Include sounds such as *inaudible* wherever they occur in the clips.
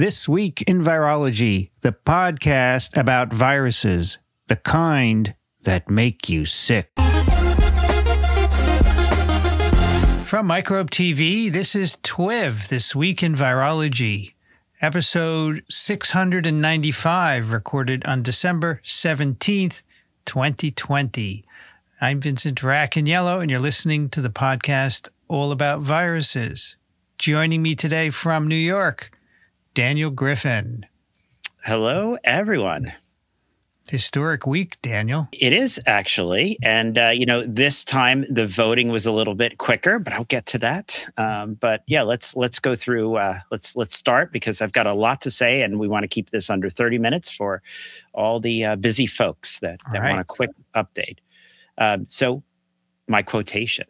This Week in Virology, the podcast about viruses, the kind that make you sick. From Microbe TV, this is TWIV, This Week in Virology, episode 695, recorded on December 17th, 2020. I'm Vincent Racaniello, and you're listening to the podcast all about viruses. Joining me today from New York, Daniel Griffin. Hello, everyone. Historic week, Daniel. It is actually. And, uh, you know, this time the voting was a little bit quicker, but I'll get to that. Um, but yeah, let's let's go through. Uh, let's let's start because I've got a lot to say and we want to keep this under 30 minutes for all the uh, busy folks that, that right. want a quick update. Um, so my quotation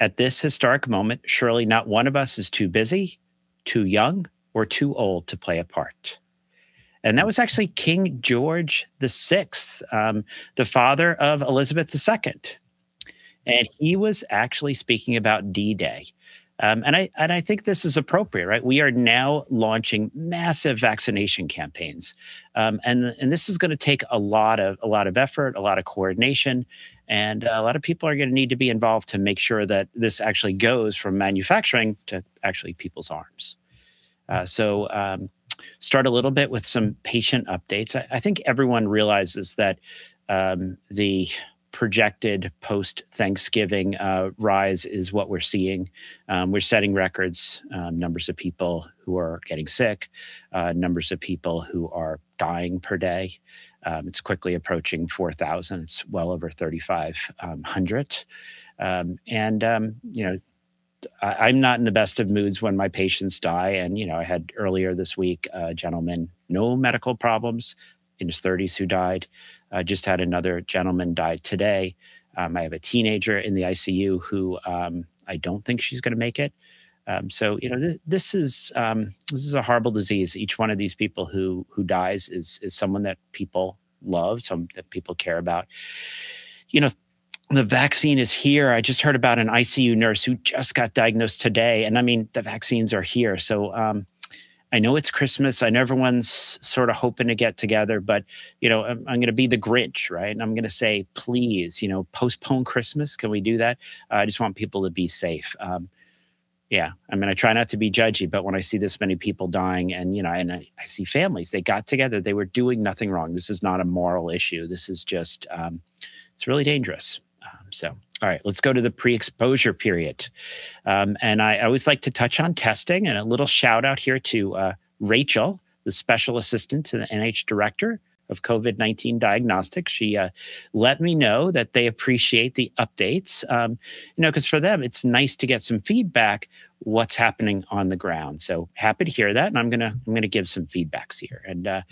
at this historic moment, surely not one of us is too busy, too young, were too old to play a part. And that was actually King George VI, um, the father of Elizabeth II. And he was actually speaking about D Day. Um, and I and I think this is appropriate, right? We are now launching massive vaccination campaigns, um, and and this is going to take a lot of a lot of effort, a lot of coordination, and uh, a lot of people are going to need to be involved to make sure that this actually goes from manufacturing to actually people's arms. Uh, so um, start a little bit with some patient updates. I, I think everyone realizes that um, the projected post Thanksgiving uh, rise is what we're seeing. Um, we're setting records, um, numbers of people who are getting sick, uh, numbers of people who are dying per day. Um, it's quickly approaching 4,000. It's well over 3,500. Um, um, and, um, you know, I, am not in the best of moods when my patients die. And, you know, I had earlier this week a gentleman, no medical problems in his 30s who died. I just had another gentleman die today. Um, I have a teenager in the ICU who um, I don't think she's going to make it. Um, so you know this, this is um, this is a horrible disease. Each one of these people who who dies is is someone that people love, some that people care about. You know, the vaccine is here. I just heard about an ICU nurse who just got diagnosed today. And I mean, the vaccines are here. So um, I know it's Christmas. I know everyone's sort of hoping to get together, but, you know, I'm, I'm going to be the Grinch, right? And I'm going to say, please, you know, postpone Christmas. Can we do that? Uh, I just want people to be safe. Um, yeah. I mean, I try not to be judgy, but when I see this many people dying and, you know, and I, I see families, they got together, they were doing nothing wrong. This is not a moral issue. This is just, um, it's really dangerous. So, all right, let's go to the pre exposure period. Um, and I always like to touch on testing and a little shout out here to uh, Rachel, the special assistant to the NH director of COVID 19 diagnostics. She uh, let me know that they appreciate the updates. Um, you know, because for them, it's nice to get some feedback what's happening on the ground. So happy to hear that. And I'm going to, I'm going to give some feedbacks here and uh,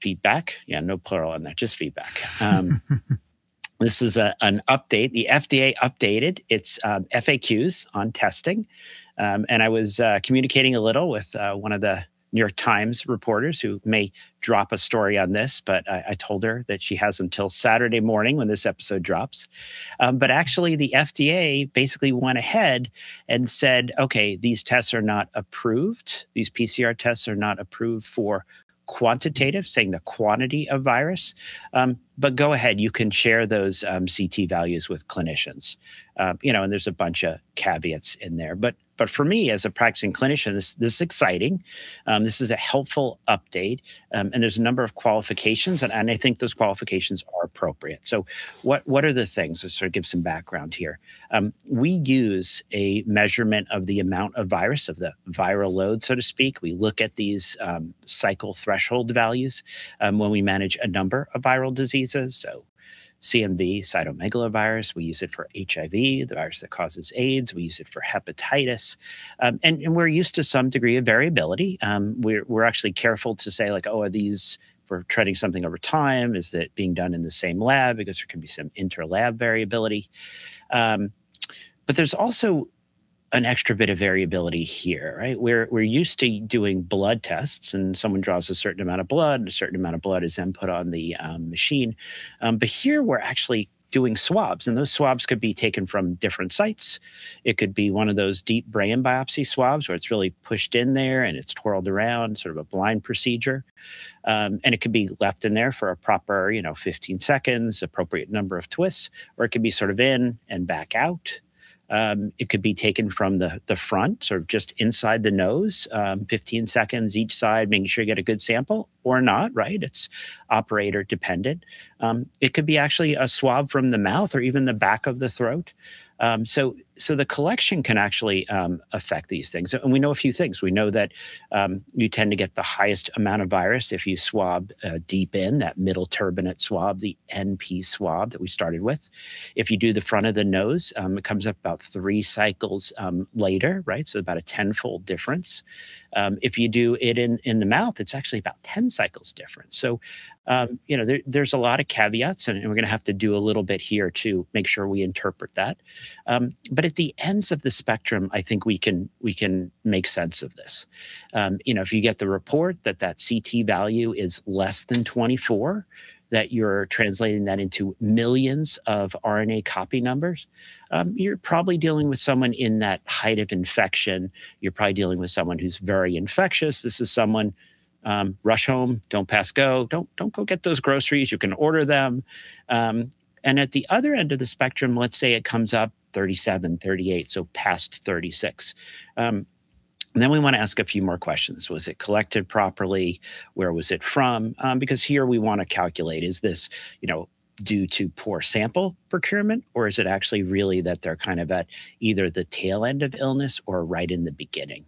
feedback. Yeah, no plural on that, just feedback. Um, *laughs* This is a, an update. The FDA updated its um, FAQs on testing. Um, and I was uh, communicating a little with uh, one of the New York Times reporters who may drop a story on this, but I, I told her that she has until Saturday morning when this episode drops. Um, but actually, the FDA basically went ahead and said, okay, these tests are not approved. These PCR tests are not approved for quantitative, saying the quantity of virus. Um, but go ahead, you can share those um, CT values with clinicians. Um, you know, and there's a bunch of caveats in there. But but for me, as a practicing clinician, this, this is exciting. Um, this is a helpful update. Um, and there's a number of qualifications, and, and I think those qualifications are appropriate. So, what, what are the things? Let's sort of give some background here. Um, we use a measurement of the amount of virus, of the viral load, so to speak. We look at these um, cycle threshold values um, when we manage a number of viral diseases. So, CMV, cytomegalovirus. We use it for HIV, the virus that causes AIDS. We use it for hepatitis. Um, and, and, we're used to some degree of variability. Um, we're, we're actually careful to say, like, oh, are these for treading something over time? Is that being done in the same lab? Because there can be some inter lab variability. Um, but there's also an extra bit of variability here, right? We're we're used to doing blood tests, and someone draws a certain amount of blood, a certain amount of blood is then put on the um, machine. Um, but here we're actually doing swabs, and those swabs could be taken from different sites. It could be one of those deep brain biopsy swabs where it's really pushed in there and it's twirled around, sort of a blind procedure. Um, and it could be left in there for a proper, you know, 15 seconds, appropriate number of twists, or it could be sort of in and back out. Um, it could be taken from the, the front, sort of just inside the nose, um, 15 seconds each side, making sure you get a good sample or not, right? It's operator dependent. Um, it could be actually a swab from the mouth or even the back of the throat. Um, so, so the collection can actually um, affect these things. And we know a few things. We know that um, you tend to get the highest amount of virus if you swab uh, deep in that middle turbinate swab, the NP swab that we started with. If you do the front of the nose, um, it comes up about three cycles um, later, right? So about a tenfold difference. Um, if you do it in, in the mouth, it's actually about 10 cycles different. So, um, you know, there, there's a lot of caveats, and, we're going to have to do a little bit here to make sure we interpret that. Um, but at the ends of the spectrum, I think we can we can make sense of this. Um, you know, if you get the report that that CT value is less than 24, that you're translating that into millions of RNA copy numbers, um, you're probably dealing with someone in that height of infection. You're probably dealing with someone who's very infectious. This is someone. Um, rush home, don't pass go, don't don't go get those groceries. You can order them. Um, and at the other end of the spectrum, let's say it comes up 37, 38, so past 36. Um, and then we want to ask a few more questions. Was it collected properly? Where was it from? Um, because here we want to calculate is this, you know, due to poor sample procurement, or is it actually really that they're kind of at either the tail end of illness or right in the beginning?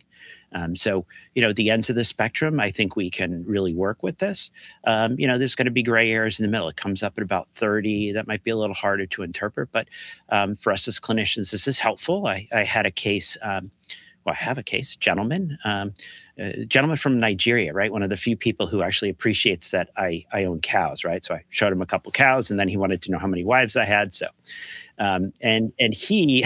Um, so, you know, the ends of the spectrum, I think we can really work with this. Um, you know, there's going to be gray areas in the middle. It comes up at about 30. That might be a little harder to interpret, but um, for us as clinicians, this is helpful. I, I had a case um, I have a case, gentleman, um, uh, gentleman from Nigeria, right? One of the few people who actually appreciates that I, I own cows, right? So I showed him a couple cows and then he wanted to know how many wives I had. So, um, and, and he,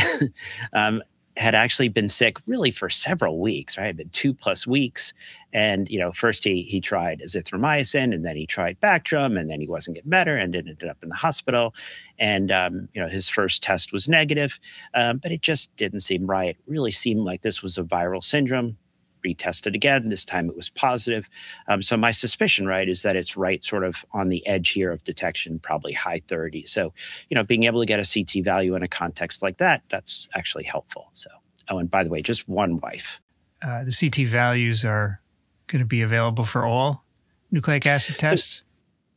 *laughs* um, had actually been sick really for several weeks, right? It'd been two plus weeks. And, you know, first he he tried azithromycin and then he tried Bactrim and then he wasn't getting better and then ended up in the hospital. And, um, you know, his first test was negative, um, but it just didn't seem right. It really seemed like this was a viral syndrome retested again. This time it was positive. Um, so my suspicion, right, is that it's right sort of on the edge here of detection, probably high 30. So, you know, being able to get a CT value in a context like that, that's actually helpful. So, oh, and by the way, just one wife. Uh, the CT values are going to be available for all nucleic acid tests?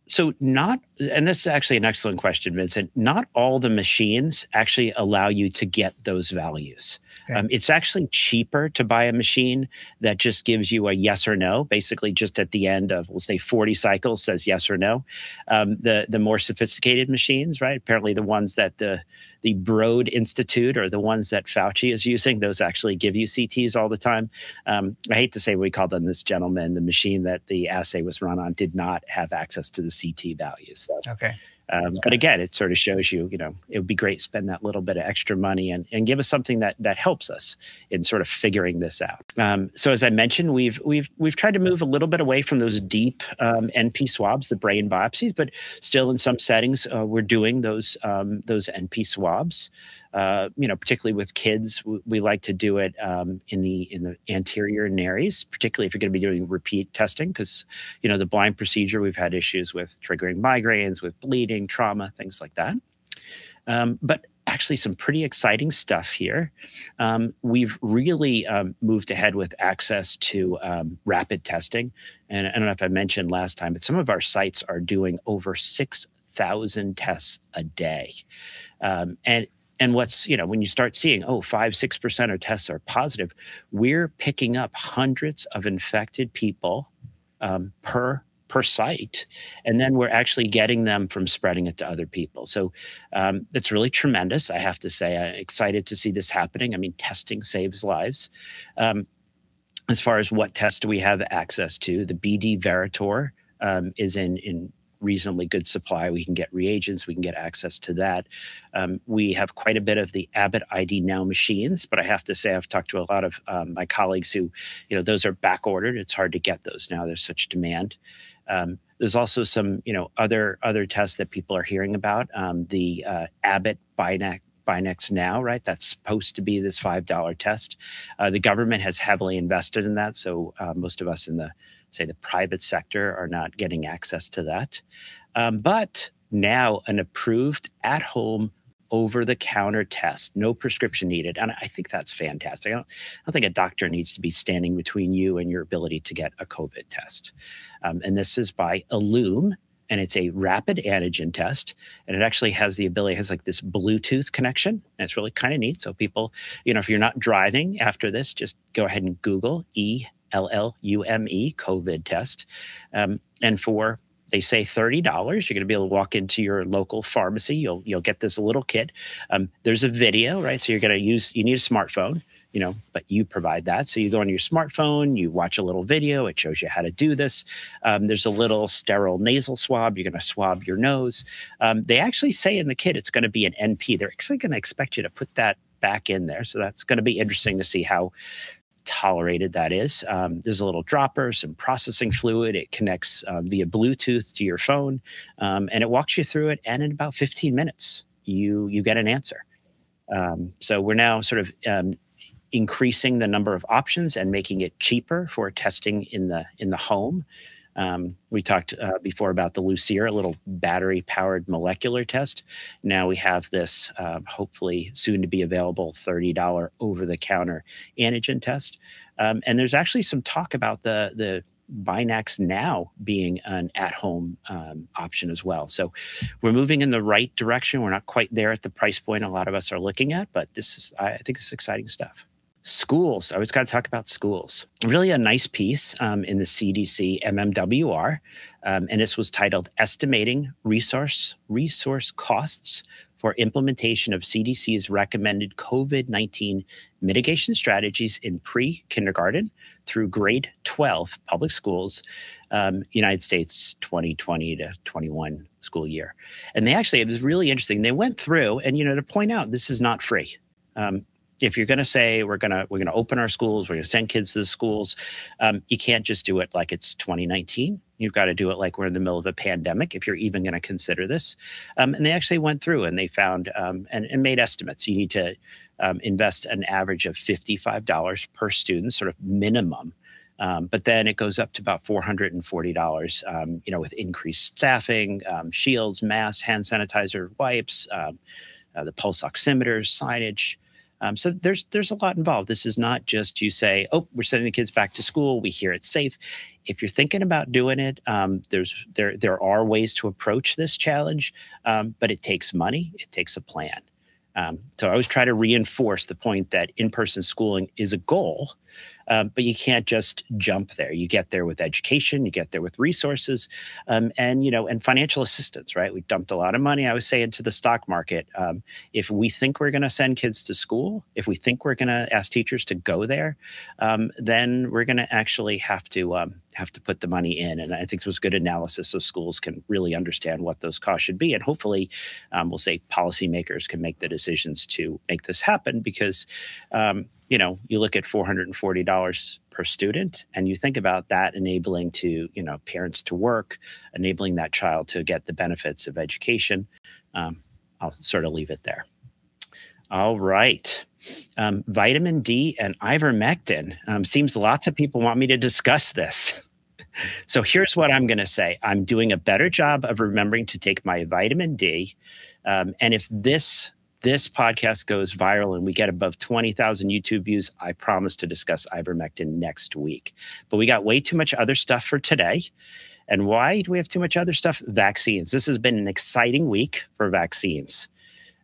So, so not and this is actually an excellent question, Vincent. Not all the machines actually allow you to get those values. Okay. Um, it's actually cheaper to buy a machine that just gives you a yes or no, basically just at the end of, we'll say, 40 cycles says yes or no. Um, the, the more sophisticated machines, right? Apparently, the ones that the, the Broad Institute or the ones that Fauci is using, those actually give you CTs all the time. Um, I hate to say we called on this gentleman, the machine that the assay was run on did not have access to the CT values. So okay. Um, okay. but again, it sort of shows you, you know, it would be great to spend that little bit of extra money and, and give us something that that helps us in sort of figuring this out. Um, so as I mentioned, we've we've we've tried to move a little bit away from those deep um, NP swabs, the brain biopsies, but still in some settings uh, we're doing those um, those NP swabs. Uh, you know, particularly with kids, we, we like to do it um, in the in the anterior nares, particularly if you're going to be doing repeat testing, because you know the blind procedure we've had issues with triggering migraines, with bleeding, trauma, things like that. Um, but actually some pretty exciting stuff here. Um, we've really um, moved ahead with access to um, rapid testing. And I don't know if I mentioned last time, but some of our sites are doing over 6,000 tests a day. Um, and and what's you know when you start seeing oh five six percent of tests are positive we're picking up hundreds of infected people um, per per site, and then we're actually getting them from spreading it to other people. So um, it's really tremendous. I have to say, I'm excited to see this happening. I mean, testing saves lives. Um, as far as what tests do we have access to, the BD Veritor um, is in in reasonably good supply. We can get reagents, we can get access to that. Um, we have quite a bit of the Abbott ID Now machines, but I have to say I've talked to a lot of um, my colleagues who, you know, those are back ordered. It's hard to get those now. There's such demand. Um, there's also some, you know, other other tests that people are hearing about. Um, the uh, Abbott Binax Binax Now, right? That's supposed to be this $5 test. Uh, the government has heavily invested in that. So uh, most of us in the, say, the private sector are not getting access to that. Um, but now an approved at home over the counter test, no prescription needed. And I think that's fantastic. I don't, I don't, think a doctor needs to be standing between you and your ability to get a COVID test. Um, and this is by Illume, and it's a rapid antigen test. And it actually has the ability, has like this Bluetooth connection. And it's really kind of neat. So people, you know, if you're not driving after this, just go ahead and Google E L L U M E COVID test. Um, and for they say thirty dollars. You're going to be able to walk into your local pharmacy. You'll you'll get this little kit. Um, there's a video, right? So you're going to use. You need a smartphone. You know, but you provide that. So you go on your smartphone, you watch a little video. It shows you how to do this. Um, there's a little sterile nasal swab. You're going to swab your nose. Um, they actually say in the kit it's going to be an NP. They're actually going to expect you to put that back in there. So that's going to be interesting to see how tolerated that is. Um, there's a little dropper, some processing fluid. It connects uh, via Bluetooth to your phone, um, and it walks you through it. And in about 15 minutes, you you get an answer. Um, so we're now sort of um, increasing the number of options and making it cheaper for testing in the in the home. Um, we talked uh, before about the Lucier, a little battery powered molecular test. Now we have this uh, hopefully soon to be available $30 over the counter antigen test. Um, and there's actually some talk about the, the Binax now being an at home um, option as well. So we're moving in the right direction. We're not quite there at the price point a lot of us are looking at, but this is, I think, it's exciting stuff schools. I always got to talk about schools. Really a nice piece um, in the CDC MMWR, um, and this was titled "Estimating Resource Resource Costs for Implementation of CDC's Recommended COVID-19 Mitigation Strategies in Pre-Kindergarten through Grade 12 Public Schools, um, United States 2020 to 21 school year." And they actually it was really interesting. They went through, and you know, to point out this is not free. Um, if you're going to say we're going to we're going to open our schools, we're going to send kids to the schools, um, you can't just do it like it's 2019. You've got to do it like we're in the middle of a pandemic if you're even going to consider this. Um, and they actually went through and they found um, and, and, made estimates. You need to um, invest an average of $55 per student, sort of minimum um, but then it goes up to about $440, um, you know, with increased staffing, um, shields, masks, hand sanitizer, wipes, um, uh, the pulse oximeters, signage. Um, so there's there's a lot involved. This is not just you say, oh, we're sending the kids back to school. We hear it's safe. If you're thinking about doing it, um, there's there there are ways to approach this challenge, um, but it takes money. It takes a plan. Um, so I always try to reinforce the point that in-person schooling is a goal, um, but you can't just jump there. You get there with education, you get there with resources, um, and you know, and financial assistance. Right? We dumped a lot of money. I was saying to the stock market. Um, if we think we're going to send kids to school, if we think we're going to ask teachers to go there, um, then we're going to actually have to um, have to put the money in. And I think this was good analysis, so schools can really understand what those costs should be, and hopefully, um, we'll say policymakers can make the decisions to make this happen because you know, you look at $440 per student and you think about that enabling to, you know, parents to work, enabling that child to get the benefits of education. Um, I'll sort of leave it there. All right. Um, vitamin D and ivermectin. Um, seems lots of people want me to discuss this. *laughs* so here's what I'm going to say I'm doing a better job of remembering to take my vitamin D. Um, and if this this podcast goes viral and we get above 20,000 YouTube views, I promise to discuss ivermectin next week. But we got way too much other stuff for today. And why do we have too much other stuff? Vaccines. This has been an exciting week for vaccines.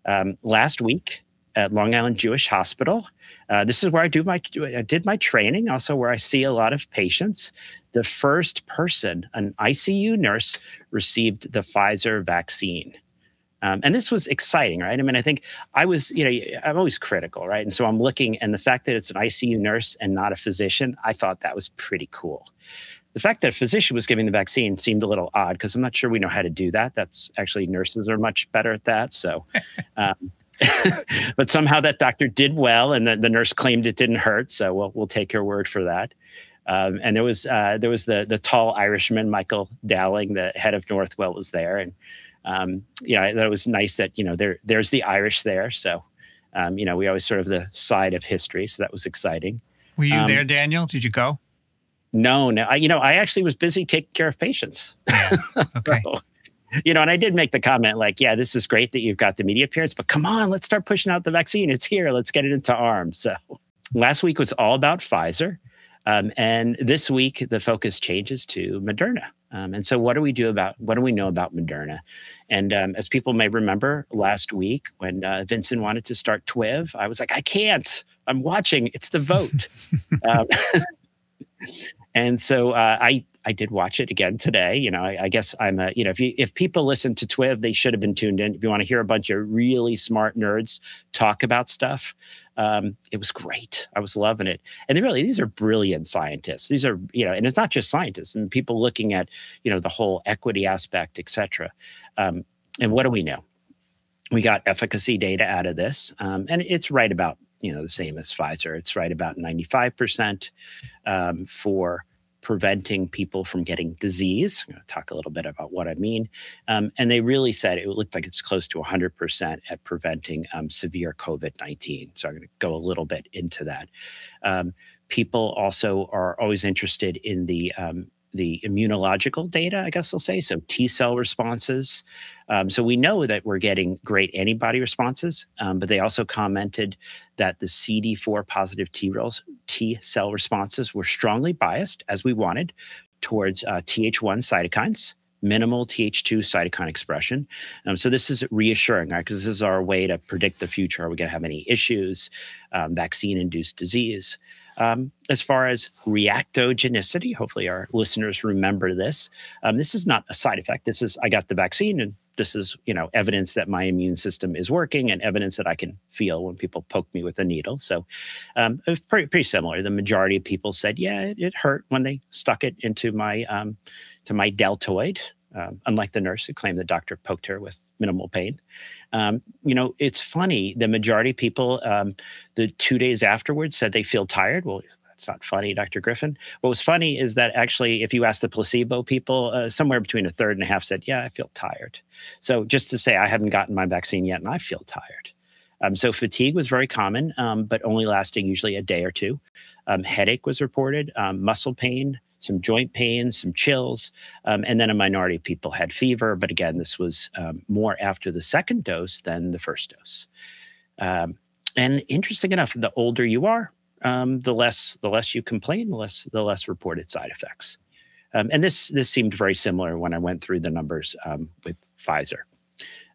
Um, last week at Long Island Jewish Hospital, uh, this is where I do my I did my training, also where I see a lot of patients. The first person, an ICU nurse, received the Pfizer vaccine. Um, and this was exciting, right? I mean, I think I was, you know, I'm always critical, right? And so I'm looking, and the fact that it's an ICU nurse and not a physician, I thought that was pretty cool. The fact that a physician was giving the vaccine seemed a little odd because I'm not sure we know how to do that. That's actually nurses are much better at that. So, *laughs* um, *laughs* but somehow that doctor did well, and the, the, nurse claimed it didn't hurt. So we'll we'll take her word for that. Um, and there was uh, there was the the tall Irishman Michael Dowling, the head of Northwell, was there, and um, you know, that was nice that you know there there's the Irish there. So, um, you know, we always sort of the side of history. So that was exciting. Were you um, there, Daniel? Did you go? No, no. I, you know, I actually was busy taking care of patients. *laughs* Okay. so, you know, and I did make the comment like, yeah, this is great that you've got the media appearance, but come on, let's start pushing out the vaccine. It's here. Let's get it into arms. So last week was all about Pfizer. Um, and this week, the focus changes to Moderna. Um, and so, what do we do about what do we know about Moderna? And um, as people may remember, last week when uh, Vincent wanted to start Twiv, I was like, I can't. I'm watching. It's the vote. *laughs* um, *laughs* And so uh, I I did watch it again today. You know, I, I, guess I'm a, you know, if you, if people listen to Twiv, they should have been tuned in. If you want to hear a bunch of really smart nerds talk about stuff, um, it was great. I was loving it. And really, these are brilliant scientists. These are, you know, and it's not just scientists and people looking at, you know, the whole equity aspect, et cetera. Um, and what do we know? We got efficacy data out of this, um, and it's right about, you know, the same as Pfizer. It's right about 95% um, for preventing people from getting disease. I'm going to talk a little bit about what I mean. Um, and they really said it looked like it's close to 100% at preventing um, severe COVID 19. So I'm going to go a little bit into that. Um, people also are always interested in the um, the immunological data, I guess I'll say, so T cell responses, um, so we know that we're getting great antibody responses, um, but they also commented that the CD4 positive T, T cell responses were strongly biased, as we wanted, towards uh, Th1 cytokines minimal Th2 cytokine expression. Um, so this is reassuring, right? Because this is our way to predict the future. Are we going to have any issues, um, vaccine-induced disease? Um, as far as reactogenicity, hopefully our listeners remember this. Um, this is not a side effect. This is I got the vaccine and this is you know evidence that my immune system is working and evidence that I can feel when people poke me with a needle. So um, it's pretty, pretty similar. The majority of people said, yeah, it, it hurt when they stuck it into my um, to my deltoid um, unlike the nurse who claimed the doctor poked her with minimal pain. Um, you know, it's funny. The majority of people, um, the two days afterwards, said they feel tired. Well, that's not funny, Dr. Griffin. What was funny is that actually, if you ask the placebo people, uh, somewhere between a third and a half said, "Yeah, I feel tired." So just to say, I haven't gotten my vaccine yet, and I feel tired. Um, so fatigue was very common, um, but only lasting usually a day or two. Um, headache was reported, um, muscle pain, some joint pain, some chills, um, and then a minority of people had fever. But again, this was um, more after the second dose than the first dose. Um, and interesting enough, the older you are, um, the less the less you complain, the less the less reported side effects. Um, and this this seemed very similar when I went through the numbers um, with Pfizer.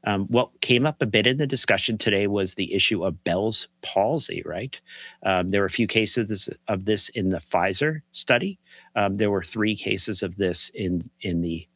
Um, what came up a bit in the discussion today was the issue of Bell's palsy, right? Um, there were a few cases of this in the Pfizer study. Um, there were three cases of this in, in the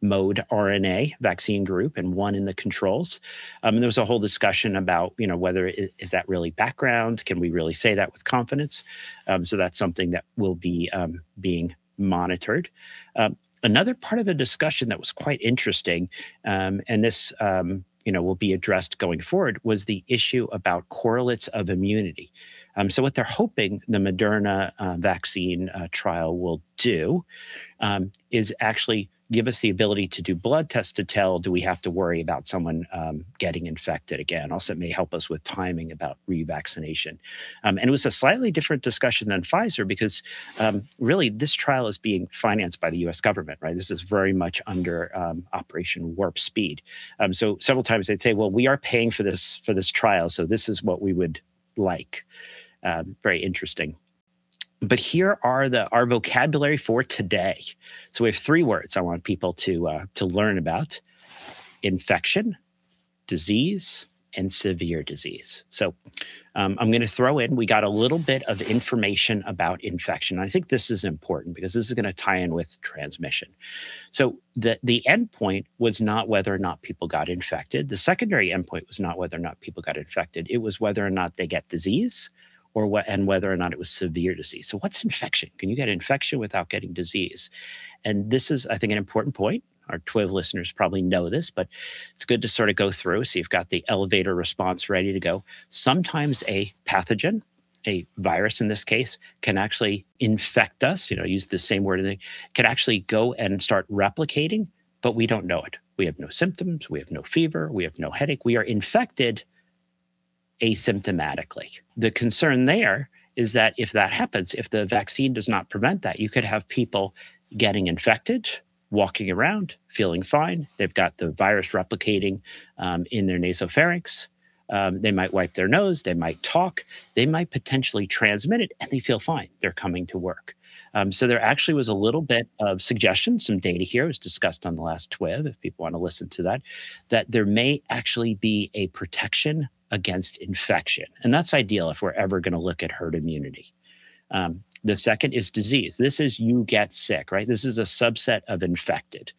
mode RNA vaccine group and one in the controls. Um, and there was a whole discussion about, you know, whether it, is that really background? Can we really say that with confidence? Um, so that's something that will be um, being monitored. Um, another part of the discussion that was quite interesting, um, and this um, you know will be addressed going forward, was the issue about correlates of immunity. Um, so what they're hoping the Moderna uh, vaccine uh, trial will do um, is actually give us the ability to do blood tests to tell do we have to worry about someone um, getting infected again. Also, it may help us with timing about revaccination. Um, and it was a slightly different discussion than Pfizer because um, really this trial is being financed by the U.S. government, right? This is very much under um, Operation Warp Speed. Um, so several times they'd say, "Well, we are paying for this for this trial, so this is what we would like." Um, very interesting but here are the our vocabulary for today. So we have three words I want people to uh, to learn about: infection, disease, and severe disease. So um, I'm going to throw in. We got a little bit of information about infection. I think this is important because this is going to tie in with transmission. So the the end point was not whether or not people got infected. The secondary endpoint was not whether or not people got infected. It was whether or not they get disease or what, and whether or not it was severe disease. So, what's infection? Can you get infection without getting disease? And this is, I think, an important point. Our TWIV listeners probably know this, but it's good to sort of go through. So, you've got the elevator response ready to go. Sometimes a pathogen, a virus in this case can actually infect us, you know, use the same word, They can actually go and start replicating, but we don't know it. We have no symptoms, we have no fever, we have no headache. We are infected, asymptomatically. The concern there is that if that happens, if the vaccine does not prevent that, you could have people getting infected, walking around, feeling fine. They've got the virus replicating um, in their nasopharynx. Um, they might wipe their nose, they might talk, they might potentially transmit it, and they feel fine. They're coming to work. Um, so there actually was a little bit of suggestion, some data here was discussed on the last TWIB, if people want to listen to that, that there may actually be a protection against infection. And that's ideal if we're ever going to look at herd immunity. Um, the second is disease. This is you get sick, right? This is a subset of infected.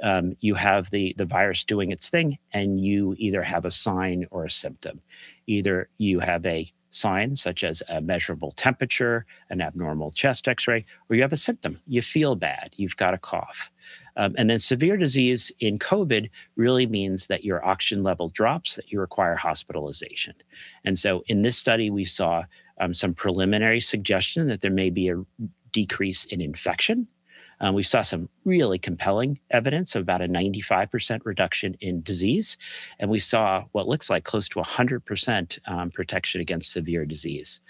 Um, you have the, the virus doing its thing, and you either have a sign or a symptom. Either you have a signs such as a measurable temperature, an abnormal chest x ray, or you have a symptom, you feel bad, you've got a cough. Um, and then severe disease in COVID really means that your oxygen level drops, that you require hospitalization. And so in this study, we saw um, some preliminary suggestion that there may be a decrease in infection um, we saw some really compelling evidence of about a 95% reduction in disease. And we saw what looks like close to 100% um, protection against severe disease.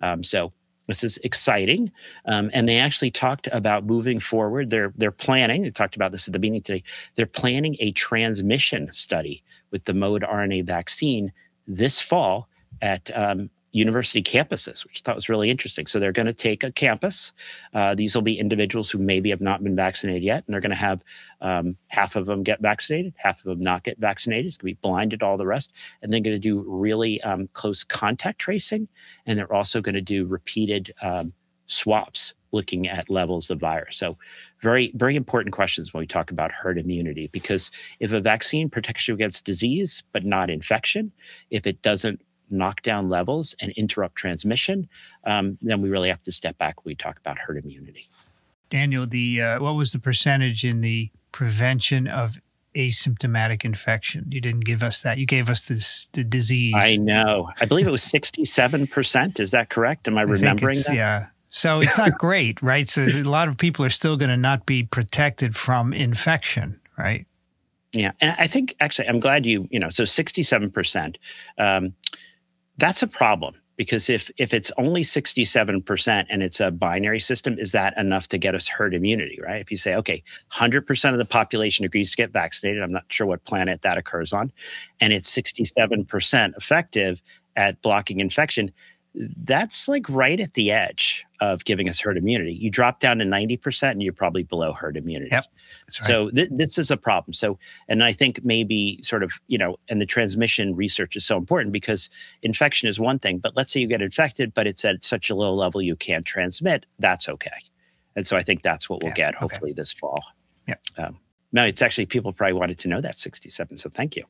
Um, so this is exciting. Um, and they actually talked about moving forward. They're they're planning. They talked about this at the beginning today. They're planning a transmission study with the Mode RNA vaccine this fall at um, university campuses, which I thought was really interesting. So they're going to take a campus. Uh, these will be individuals who maybe have not been vaccinated yet, and they're going to have um, half of them get vaccinated, half of them not get vaccinated. It's going to be blinded all the rest, and they're going to do really um, close contact tracing, and they're also going to do repeated um, swaps looking at levels of virus. So very, very important questions when we talk about herd immunity, because if a vaccine protects you against disease, but not infection, if it doesn't knockdown levels and interrupt transmission, um, then we really have to step back we talk about herd immunity. Daniel, the uh, what was the percentage in the prevention of asymptomatic infection? You didn't give us that. You gave us this, the disease. I know. I believe it was sixty-seven percent. Is that correct? Am I, I remembering that? Yeah. So it's not *laughs* great, right? So a lot of people are still going to not be protected from infection, right? Yeah, and I think actually I'm glad you you know so 67 percent. Um, that's a problem because if if it's only 67% and it's a binary system is that enough to get us herd immunity right if you say okay 100% of the population agrees to get vaccinated i'm not sure what planet that occurs on and it's 67% effective at blocking infection that's like right at the edge of giving us herd immunity. You drop down to 90% and you're probably below herd immunity. Yep. Right. So th- this is a problem. So, and I think maybe sort of, you know, and the transmission research is so important because infection is one thing, but let's say you get infected, but it's at such a low level you can't transmit. That's okay. And so I think that's what we'll get hopefully okay. this fall. Yeah. Um, no, it's actually people probably wanted to know that 67. So thank you.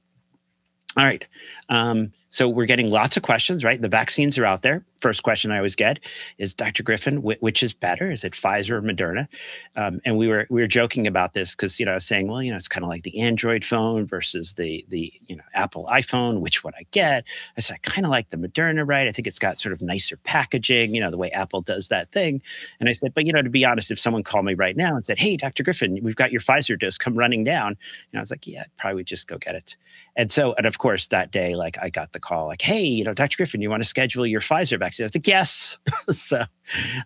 All right. Um, so we're getting lots of questions, right? The vaccines are out there. First question I always get is, Dr. Griffin, wh which is better? Is it Pfizer or Moderna? Um, and we were we were joking about this because you know I was saying, well, you know, it's kind of like the Android phone versus the the you know Apple iPhone. Which would I get? I said I kind of like the Moderna, right? I think it's got sort of nicer packaging, you know, the way Apple does that thing. And I said, but you know, to be honest, if someone called me right now and said, hey, Dr. Griffin, we've got your Pfizer dose, come running down, and I was like, yeah, probably would just go get it. And so, and of course, that day, like I got the the call like, hey, you know, Dr. Griffin, you want to schedule your Pfizer vaccine? I was like, yes. *laughs* so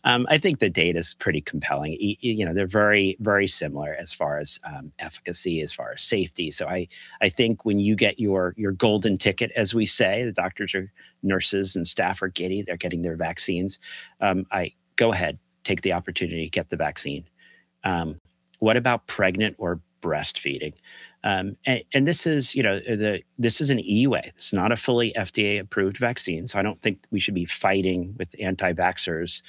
um, I think the data is pretty compelling. you know, they're very, very similar as far as um, efficacy, as far as safety. So I, I think when you get your your golden ticket, as we say, the doctors are nurses and staff are giddy. They're getting their vaccines. Um, I go ahead, take the opportunity, get the vaccine. Um, what about pregnant or breastfeeding? Um, and, and, this is, you know, the, this is an EUA. It's not a fully FDA approved vaccine. So I don't think we should be fighting with anti vaxxers.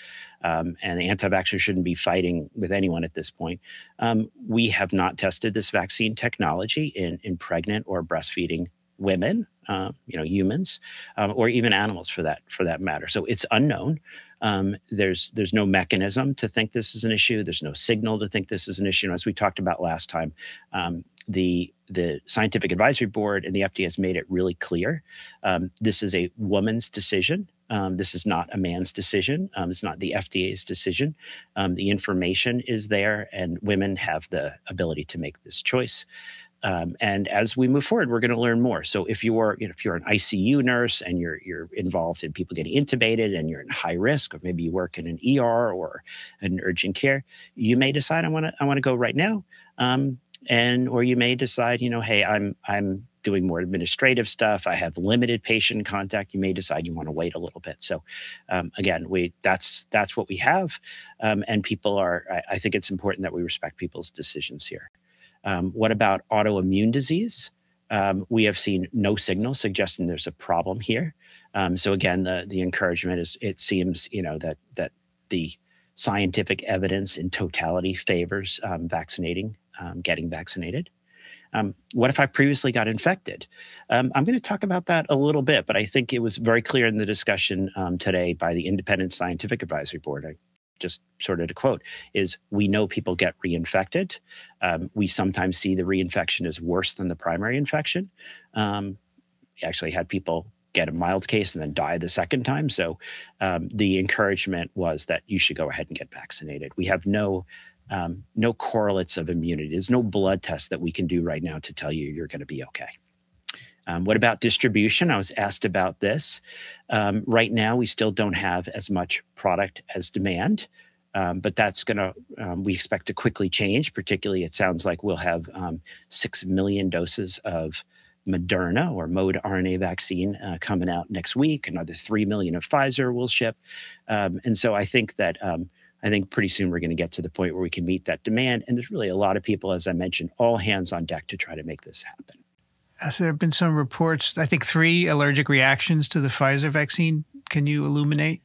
Um, and anti vaxxers shouldn't be fighting with anyone at this point. Um, we have not tested this vaccine technology in, in pregnant or breastfeeding women, uh, you know, humans, um, or even animals for that for that matter. So it's unknown. Um, there's there's no mechanism to think this is an issue. There's no signal to think this is an issue. as we talked about last time, um, the the scientific advisory board and the FDA has made it really clear. Um, this is a woman's decision. Um, this is not a man's decision. Um, it's not the FDA's decision. Um, the information is there, and women have the ability to make this choice. Um, and as we move forward, we're going to learn more. So if you are, you know, if you're an ICU nurse and you're you're involved in people getting intubated and you're in high risk, or maybe you work in an ER or an urgent care, you may decide I want to I want to go right now. Um, and or you may decide you know hey i'm i'm doing more administrative stuff i have limited patient contact you may decide you want to wait a little bit so um, again we that's that's what we have um, and people are I, I, think it's important that we respect people's decisions here um, what about autoimmune disease um, we have seen no signal suggesting there's a problem here um, so again the the encouragement is it seems you know that that the scientific evidence in totality favors um, vaccinating um, getting vaccinated? Um, what if I previously got infected? Um, I'm going to talk about that a little bit, but I think it was very clear in the discussion um, today by the Independent Scientific Advisory Board. I just sort of to quote is we know people get reinfected. Um, we sometimes see the reinfection is worse than the primary infection. Um, actually had people get a mild case and then die the second time. So um, the encouragement was that you should go ahead and get vaccinated. We have no um, no correlates of immunity. There's no blood test that we can do right now to tell you you're going to be okay. Um, what about distribution? I was asked about this. Um, right now, we still don't have as much product as demand, um, but that's going to, um, we expect to quickly change. Particularly, it sounds like we'll have um, 6 million doses of Moderna or Mode RNA vaccine uh, coming out next week. Another 3 million of Pfizer will ship. and so I think that I think pretty soon we're going to get to the point where we can meet that demand. And there's really a lot of people, as I mentioned, all hands on deck to try to make this happen. So there have been some reports, I think three allergic reactions to the Pfizer vaccine. Can you illuminate?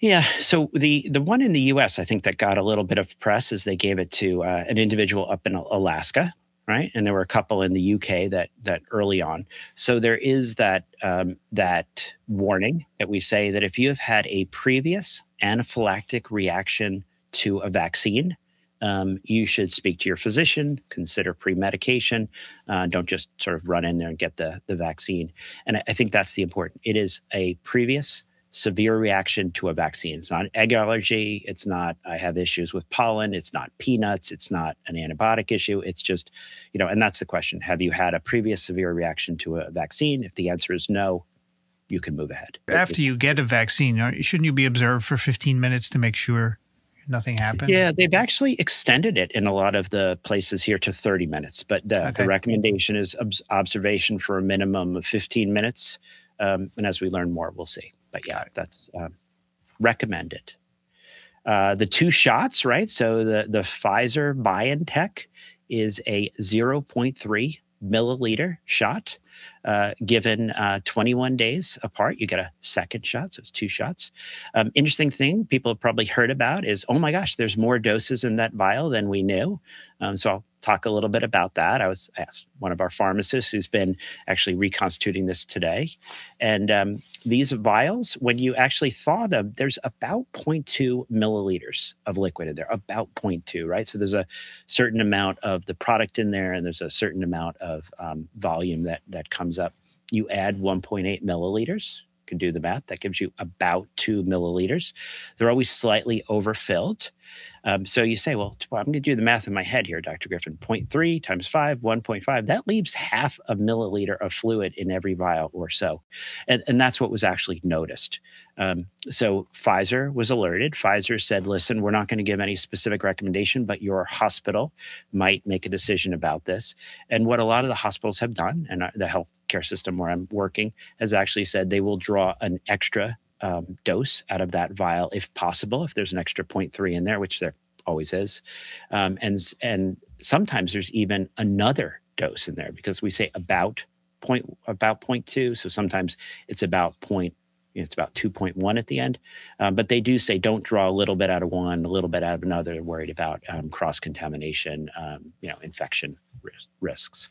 Yeah. So the the one in the U.S. I think that got a little bit of press is they gave it to uh, an individual up in Alaska right? And there were a couple in the UK that that early on. So there is that um, that warning that we say that if you have had a previous anaphylactic reaction to a vaccine, um, you should speak to your physician, consider pre-medication. Uh, don't just sort of run in there and get the the vaccine. And I, I think that's the important. It is a previous severe reaction to a vaccine. It's not egg allergy. It's not, I have issues with pollen. It's not peanuts. It's not an antibiotic issue. It's just, you know, and that's the question. Have you had a previous severe reaction to a vaccine? If the answer is no, you can move ahead. After you get a vaccine, shouldn't you be observed for 15 minutes to make sure nothing happens? Yeah, they've actually extended it in a lot of the places here to 30 minutes, but the, okay. the recommendation is observation for a minimum of 15 minutes. Um, and as we learn more, we'll see but yeah, that's um, recommended. Uh, the two shots, right? So the the Pfizer BioNTech is a 0.3 milliliter shot, uh, given uh, 21 days apart. You get a second shot, so it's two shots. Um, interesting thing people have probably heard about is, oh my gosh, there's more doses in that vial than we knew. Um, so I'll talk a little bit about that. I was asked one of our pharmacists who's been actually reconstituting this today. And um, these vials, when you actually thaw them, there's about 0.2 milliliters of liquid in there, about 0.2, right? So there's a certain amount of the product in there and there's a certain amount of um, volume that, that comes up. You add 1.8 milliliters, can do the math, that gives you about two milliliters. They're always slightly overfilled. Um, so you say, well, I'm going to do the math in my head here, Dr. Griffin. 0.3 times 5, 1.5. That leaves half a milliliter of fluid in every vial or so. And, and that's what was actually noticed. Um, so Pfizer was alerted. Pfizer said, listen, we're not going to give any specific recommendation, but your hospital might make a decision about this. And what a lot of the hospitals have done, and uh, the healthcare system where I'm working, has actually said they will draw an extra um, dose out of that vial if possible, if there's an extra 0.3 in there, which there always is. Um, and, and sometimes there's even another dose in there because we say about point about 0.2 so sometimes it's about point you know, it's about 2.1 at the end um, but they do say don't draw a little bit out of one a little bit out of another worried about um, cross contamination um, you know infection risks.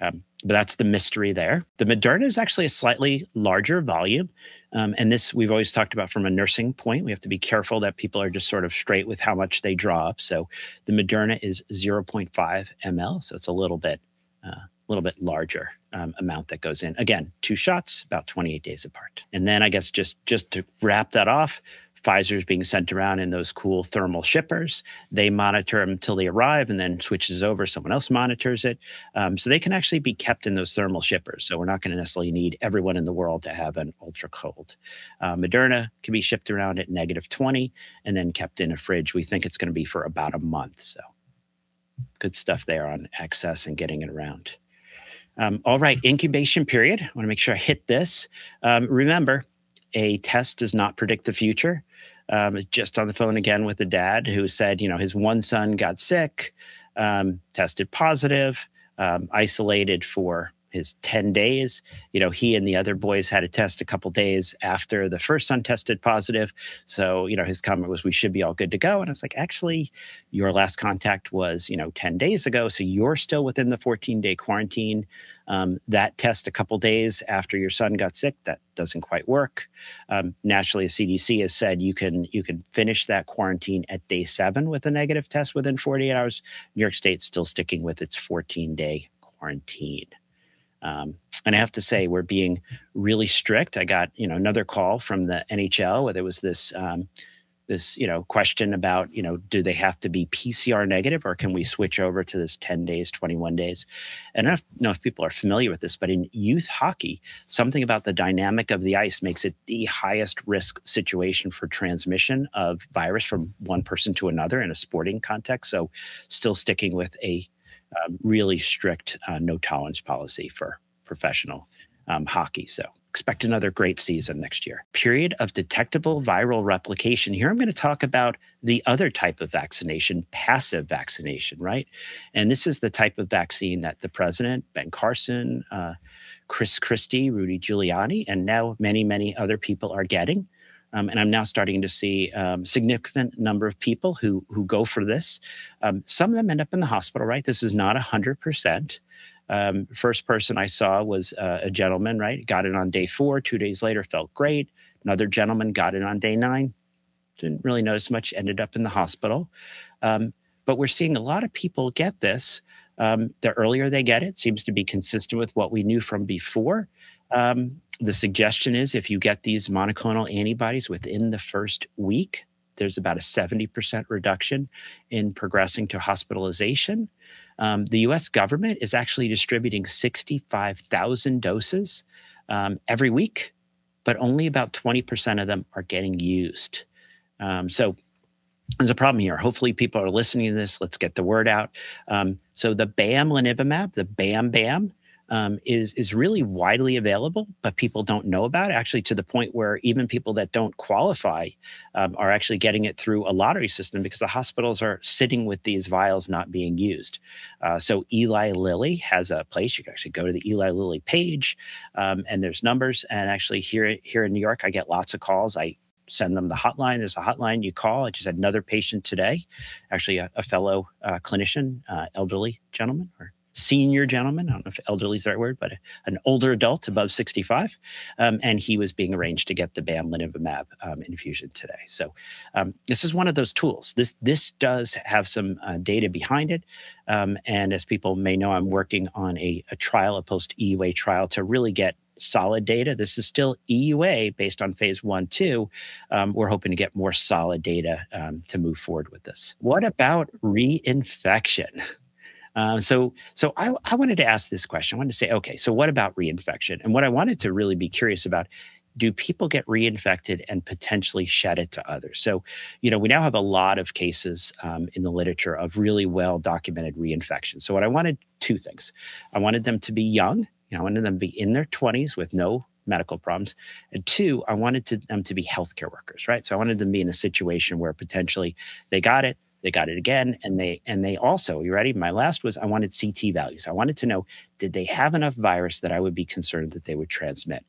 Um, but that's the mystery there. The Moderna is actually a slightly larger volume. Um, and this we've always talked about from a nursing point. We have to be careful that people are just sort of straight with how much they draw up. So the Moderna is 0.5 ml. So it's a little bit, a uh, little bit larger um, amount that goes in. Again, two shots, about 28 days apart. And then I guess just, just to wrap that off, Pfizer's being sent around in those cool thermal shippers. They monitor them until they arrive and then switches over. Someone else monitors it. Um, so they can actually be kept in those thermal shippers. So we're not going to necessarily need everyone in the world to have an ultra cold. Uh, Moderna can be shipped around at negative 20 and then kept in a fridge. We think it's going to be for about a month. So good stuff there on access and getting it around. Um, all right, incubation period. I want to make sure I hit this. Um, remember, a test does not predict the future. Um, just on the phone again with a dad who said, you know, his one son got sick, um, tested positive, um, isolated for his 10 days. You know, he and the other boys had a test a couple days after the first son tested positive. So, you know, his comment was, we should be all good to go. And I was like, actually, your last contact was, you know, 10 days ago. So you're still within the 14 day quarantine. Um, that test a couple days after your son got sick, that doesn't quite work. Um, the CDC has said you can you can finish that quarantine at day seven with a negative test within 48 hours. New York State's still sticking with its 14 day quarantine. Um, and I have to say, we're being really strict. I got you know another call from the NHL where there was this um, this you know question about you know do they have to be PCR negative or can we switch over to this 10 days, 21 days? And I don't know if people are familiar with this, but in youth hockey, something about the dynamic of the ice makes it the highest risk situation for transmission of virus from one person to another in a sporting context. So, still sticking with a a um, really strict uh, no tolerance policy for professional um, hockey. So expect another great season next year. Period of detectable viral replication. Here I'm going to talk about the other type of vaccination, passive vaccination, right? And this is the type of vaccine that the president, Ben Carson, uh, Chris Christie, Rudy Giuliani, and now many, many other people are getting. Um, and I'm now starting to see um, significant number of people who who go for this. Um, some of them end up in the hospital, right? This is not 100%. Um, first person I saw was uh, a gentleman, right? Got it on day four. Two days later, felt great. Another gentleman got it on day nine. Didn't really notice much. Ended up in the hospital. Um, but we're seeing a lot of people get this. Um, the earlier they get it, seems to be consistent with what we knew from before. Um, the suggestion is if you get these monoclonal antibodies within the first week, there's about a 70% reduction in progressing to hospitalization. Um, the US government is actually distributing 65,000 doses um, every week, but only about 20% of them are getting used. Um, so there's a problem here. Hopefully, people are listening to this. Let's get the word out. Um, so the BAM linivimab, the BAM BAM, um, is is really widely available, but people don't know about it. Actually, to the point where even people that don't qualify um, are actually getting it through a lottery system because the hospitals are sitting with these vials not being used. Uh, so Eli Lilly has a place you can actually go to the Eli Lilly page, um, and there's numbers. And actually, here here in New York, I get lots of calls. I send them the hotline. There's a hotline you call. I just had another patient today, actually a, a fellow uh, clinician, uh, elderly gentleman or senior gentleman. I don't know if elderly is the right word, but an older adult above 65. Um, and he was being arranged to get the bamlanivimab um, infusion today. So um, this is one of those tools. This, this does have some uh, data behind it. Um, and as people may know, I'm working on a, a trial, a post EUA trial to really get solid data. This is still EUA based on phase one, two. Um, we're hoping to get more solid data um, to move forward with this. What about reinfection? *laughs* Um, so, so I, I wanted to ask this question. I wanted to say, okay, so what about reinfection? And what I wanted to really be curious about do people get reinfected and potentially shed it to others? So, you know, we now have a lot of cases um, in the literature of really well documented reinfection. So, what I wanted two things I wanted them to be young, you know, I wanted them to be in their 20s with no medical problems. And two, I wanted to, them to be healthcare workers, right? So, I wanted them to be in a situation where potentially they got it, they got it again, and they and they also. You ready? My last was I wanted CT values. I wanted to know did they have enough virus that I would be concerned that they would transmit.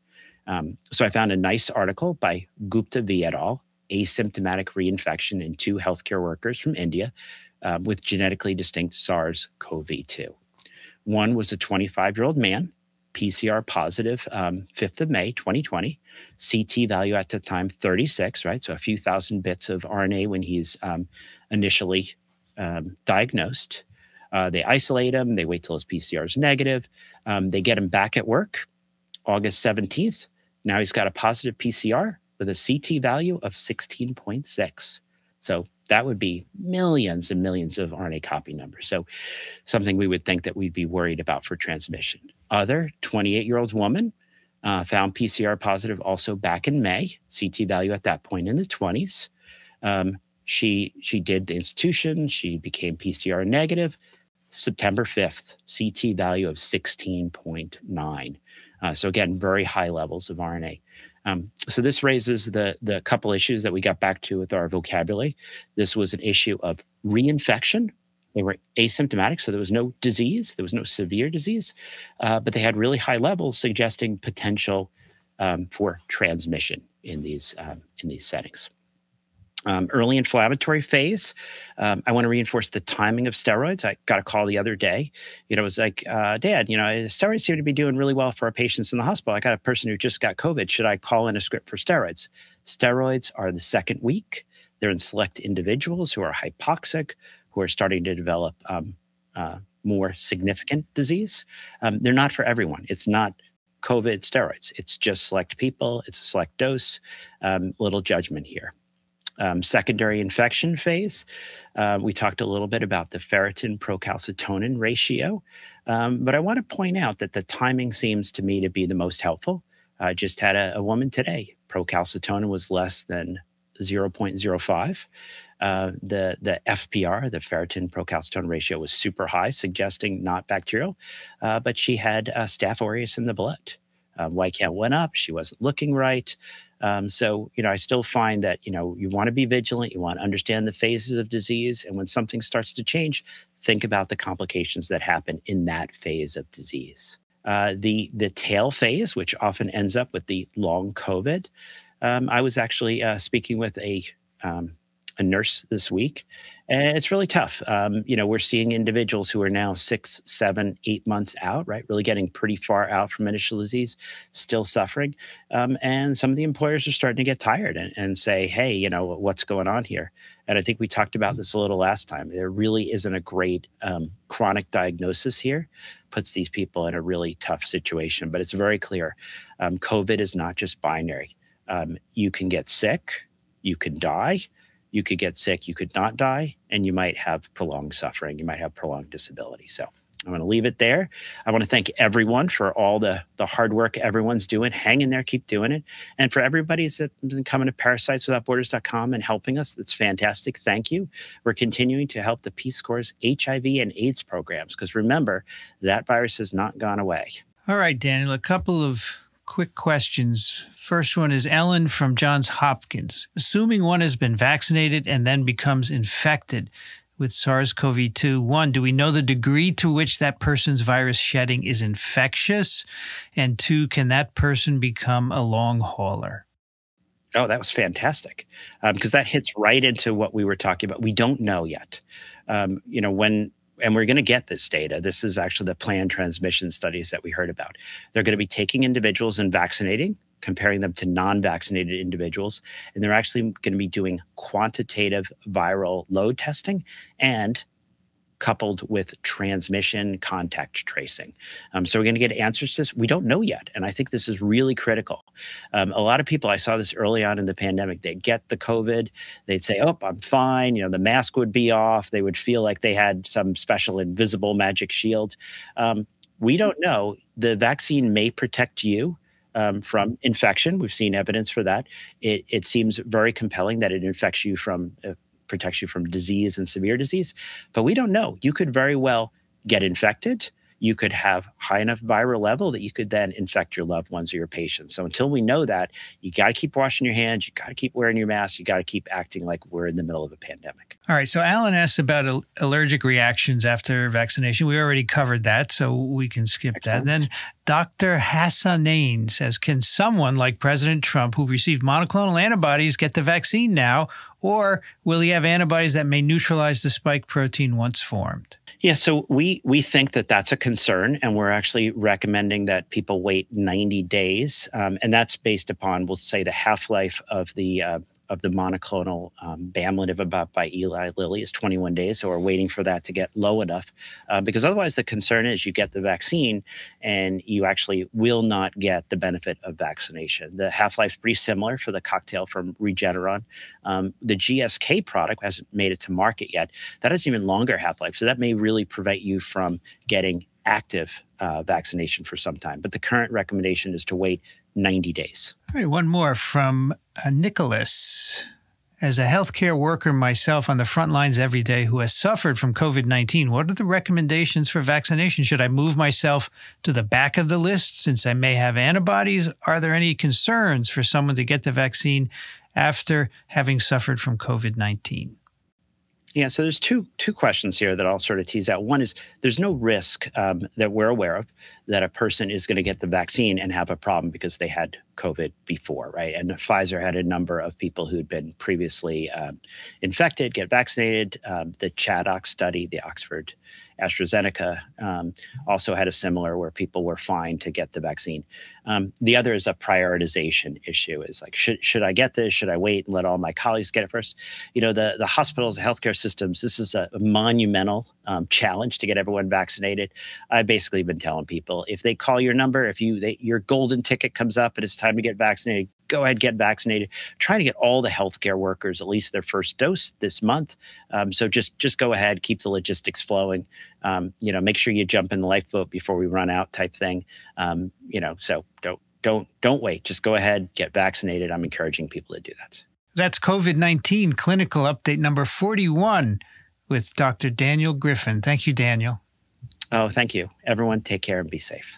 Um, so I found a nice article by Gupta V et al. Asymptomatic reinfection in two healthcare workers from India um, with genetically distinct SARS-CoV-2. One was a 25-year-old man, PCR positive, um, 5th of May, 2020. CT value at the time 36, right? So a few thousand bits of RNA when he's um, initially um, diagnosed. Uh, they isolate him. They wait till his PCR is negative. Um, they get him back at work August 17th. Now he's got a positive PCR with a CT value of 16.6. So that would be millions and millions of RNA copy numbers. So something we would think that we'd be worried about for transmission. Other 28 year old woman uh, found PCR positive also back in May, CT value at that point in the 20s. Um, she she did the institution. She became PCR negative. September 5th, CT value of 16.9. Uh, so again, very high levels of RNA. Um, so this raises the the couple issues that we got back to with our vocabulary. This was an issue of reinfection. They were asymptomatic, so there was no disease, there was no severe disease, uh, but they had really high levels, suggesting potential um, for transmission in these um, in these settings. Um, early inflammatory phase. Um, I want to reinforce the timing of steroids. I got a call the other day. You know, it was like, uh, Dad, you know, steroids seem to be doing really well for our patients in the hospital. I got a person who just got COVID. Should I call in a script for steroids? Steroids are the second week. They're in select individuals who are hypoxic, who are starting to develop um, uh, more significant disease. Um, they're not for everyone. It's not COVID steroids. It's just select people. It's a select dose. Um, little judgment here um, secondary infection phase. Uh, we talked a little bit about the ferritin procalcitonin ratio, um, but I want to point out that the timing seems to me to be the most helpful. I just had a, a woman today. Procalcitonin was less than 0.05. Uh, the the FPR, the ferritin procalcitonin ratio, was super high, suggesting not bacterial, uh, but she had uh, Staph aureus in the blood. Um, uh, count went up. She wasn't looking right. Um, so, you know, I still find that, you know, you want to be vigilant, you want to understand the phases of disease. And when something starts to change, think about the complications that happen in that phase of disease. Uh, the, the tail phase, which often ends up with the long COVID. Um, I was actually uh, speaking with a um, a nurse this week. And it's really tough. Um, you know, we're seeing individuals who are now six, seven, eight months out, right? Really getting pretty far out from initial disease, still suffering. Um, and some of the employers are starting to get tired and, and say, hey, you know, what's going on here? And I think we talked about this a little last time. There really isn't a great um, chronic diagnosis here, puts these people in a really tough situation. But it's very clear um, COVID is not just binary. Um, you can get sick, you can die you could get sick, you could not die, and you might have prolonged suffering. You might have prolonged disability. So I'm going to leave it there. I want to thank everyone for all the, the hard work everyone's doing. Hang in there, keep doing it. And for everybody that's been coming to parasiteswithoutborders.com and helping us, that's fantastic. Thank you. We're continuing to help the Peace Corps' HIV and AIDS programs because remember, that virus has not gone away. All right, Daniel, a couple of quick questions. First one is Ellen from Johns Hopkins. Assuming one has been vaccinated and then becomes infected with SARS CoV 2, one, do we know the degree to which that person's virus shedding is infectious? And two, can that person become a long hauler? Oh, that was fantastic because um, that hits right into what we were talking about. We don't know yet. Um, you know, when and we're going to get this data. This is actually the planned transmission studies that we heard about. They're going to be taking individuals and vaccinating, comparing them to non vaccinated individuals. And they're actually going to be doing quantitative viral load testing and coupled with transmission contact tracing. Um, so we're going to get answers to this. We don't know yet. And I think this is really critical. Um, a lot of people, I saw this early on in the pandemic, they get the COVID. They'd say, oh, I'm fine. You know, the mask would be off. They would feel like they had some special invisible magic shield. Um, we don't know. The vaccine may protect you. Um, from infection. We've seen evidence for that. It, it, seems very compelling that it infects you from uh, protects you from disease and severe disease. But we don't know. You could very well get infected. You could have high enough viral level that you could then infect your loved ones or your patients. So until we know that, you got to keep washing your hands. You got to keep wearing your mask. You got to keep acting like we're in the middle of a pandemic. All right. So Alan asked about allergic reactions after vaccination. We already covered that, so we can skip Excellent. that. And then Dr. Hassanain says, "Can someone like President Trump, who received monoclonal antibodies, get the vaccine now?" Or will he have antibodies that may neutralize the spike protein once formed? Yeah, so we we think that that's a concern, and we're actually recommending that people wait 90 days, um, and that's based upon, we'll say, the half life of the uh, of the monoclonal um, about by Eli Lilly is 21 days. So we're waiting for that to get low enough uh, because otherwise the concern is you get the vaccine and you actually will not get the benefit of vaccination. The half-life is pretty similar for the cocktail from Regeneron. Um, the GSK product hasn't made it to market yet. That has even longer half-life. So that may really prevent you from getting active uh, vaccination for some time. But the current recommendation is to wait 90 days. All right, one more from uh, Nicholas. As a healthcare worker myself on the front lines every day who has suffered from COVID 19, what are the recommendations for vaccination? Should I move myself to the back of the list since I may have antibodies? Are there any concerns for someone to get the vaccine after having suffered from COVID 19? Yeah, so there's two two questions here that I'll sort of tease out. One is there's no risk um, that we're aware of that a person is going to get the vaccine and have a problem because they had COVID before, right? And Pfizer had a number of people who had been previously um, infected get vaccinated. Um, the ChAdOx study, the Oxford AstraZeneca, um, also had a similar where people were fine to get the vaccine. Um, the other is a prioritization issue: is like should should I get this? Should I wait and let all my colleagues get it first? You know, the the hospitals, healthcare systems. This is a monumental um, challenge to get everyone vaccinated. I've basically been telling people people. If they call your number, if you they, your golden ticket comes up and it's time to get vaccinated, go ahead get vaccinated. Try to get all the healthcare workers at least their first dose this month. Um, so just just go ahead, keep the logistics flowing. Um, you know, make sure you jump in the lifeboat before we run out, type thing. Um, you know, so don't don't don't wait. Just go ahead, get vaccinated. I'm encouraging people to do that. That's COVID 19 clinical update number 41 with Dr. Daniel Griffin. Thank you, Daniel. Oh, thank you. Everyone, take care and be safe.